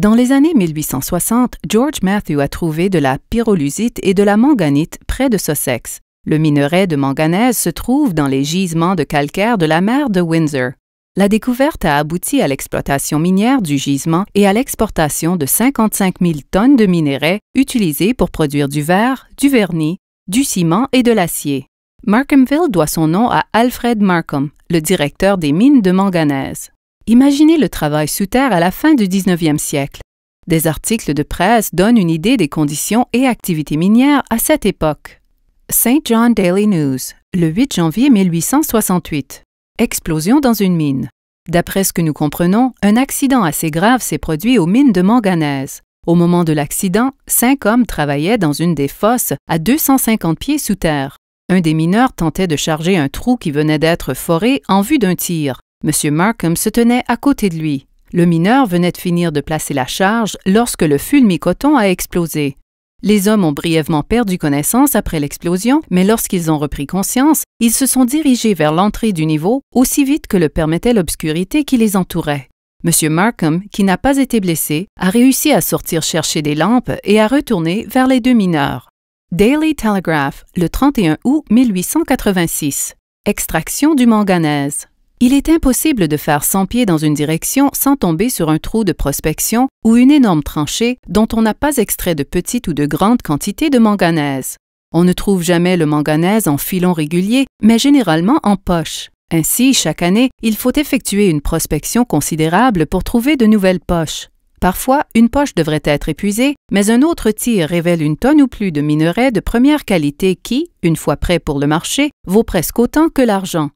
Dans les années 1860, George Matthew a trouvé de la pyrolusite et de la manganite près de Sussex. Le minerai de manganèse se trouve dans les gisements de calcaire de la mer de Windsor. La découverte a abouti à l'exploitation minière du gisement et à l'exportation de 55 000 tonnes de minerai utilisés pour produire du verre, du vernis, du ciment et de l'acier. Markhamville doit son nom à Alfred Markham, le directeur des mines de manganèse. Imaginez le travail sous terre à la fin du 19e siècle. Des articles de presse donnent une idée des conditions et activités minières à cette époque. St. John Daily News, le 8 janvier 1868. Explosion dans une mine. D'après ce que nous comprenons, un accident assez grave s'est produit aux mines de manganèse. Au moment de l'accident, cinq hommes travaillaient dans une des fosses à 250 pieds sous terre. Un des mineurs tentait de charger un trou qui venait d'être foré en vue d'un tir. M. Markham se tenait à côté de lui. Le mineur venait de finir de placer la charge lorsque le fulmicoton a explosé. Les hommes ont brièvement perdu connaissance après l'explosion, mais lorsqu'ils ont repris conscience, ils se sont dirigés vers l'entrée du niveau aussi vite que le permettait l'obscurité qui les entourait. M. Markham, qui n'a pas été blessé, a réussi à sortir chercher des lampes et à retourner vers les deux mineurs. Daily Telegraph, le 31 août 1886. Extraction du manganèse. Il est impossible de faire 100 pieds dans une direction sans tomber sur un trou de prospection ou une énorme tranchée dont on n'a pas extrait de petites ou de grandes quantités de manganèse. On ne trouve jamais le manganèse en filon régulier, mais généralement en poche. Ainsi, chaque année, il faut effectuer une prospection considérable pour trouver de nouvelles poches. Parfois, une poche devrait être épuisée, mais un autre tir révèle une tonne ou plus de minerais de première qualité qui, une fois prêt pour le marché, vaut presque autant que l'argent.